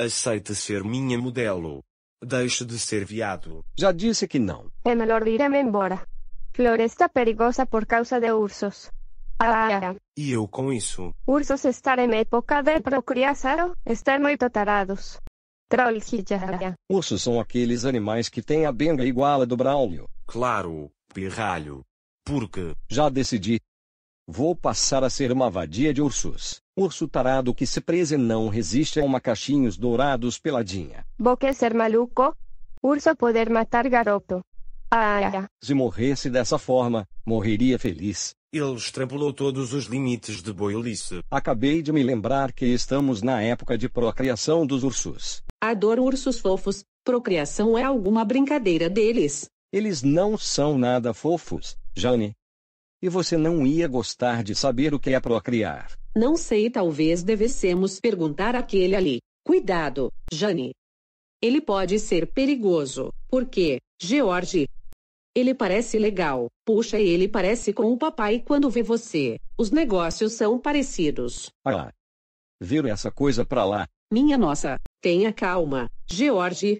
Aceita ser minha modelo. Deixe de ser viado. Já disse que não. É melhor ir-me embora. Floresta perigosa por causa de ursos. Ah, ah, ah. ah. E eu com isso? Ursos estar em época de procriação, estar muito tarados. Trollhija. Ursos são aqueles animais que têm a benga igual a do Braulio. Claro, pirralho. Porque... Já decidi. Vou passar a ser uma vadia de ursos. Urso tarado que se preze não resiste a uma cachinhos dourados peladinha. Boque ser maluco? Urso poder matar garoto. Ah, Se morresse dessa forma, morreria feliz. Ele extrapolou todos os limites de boilice. Acabei de me lembrar que estamos na época de procriação dos ursos. Adoro ursos fofos, procriação é alguma brincadeira deles. Eles não são nada fofos, Jane. E você não ia gostar de saber o que é procriar. Não sei, talvez devessemos perguntar àquele ali. Cuidado, Jane. Ele pode ser perigoso, porque, George. Ele parece legal, puxa, ele parece com o papai quando vê você. Os negócios são parecidos. Ah, ver essa coisa pra lá. Minha nossa, tenha calma, George.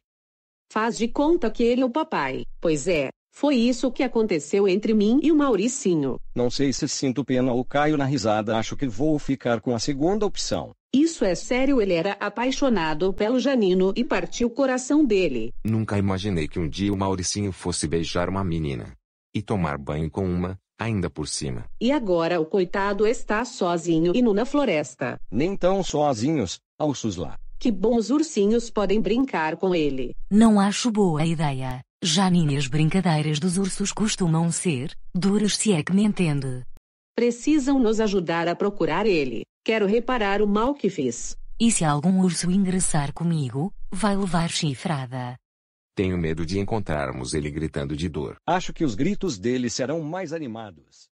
Faz de conta que ele é o papai, pois é, foi isso que aconteceu entre mim e o Mauricinho. Não sei se sinto pena ou caio na risada, acho que vou ficar com a segunda opção. Isso é sério, ele era apaixonado pelo Janino e partiu o coração dele. Nunca imaginei que um dia o Mauricinho fosse beijar uma menina. E tomar banho com uma, ainda por cima. E agora o coitado está sozinho e nu na floresta. Nem tão sozinhos, alços lá. Que bons ursinhos podem brincar com ele. Não acho boa ideia. Já minhas brincadeiras dos ursos costumam ser duras se é que me entende. Precisam nos ajudar a procurar ele. Quero reparar o mal que fiz. E se algum urso ingressar comigo, vai levar chifrada. Tenho medo de encontrarmos ele gritando de dor. Acho que os gritos dele serão mais animados.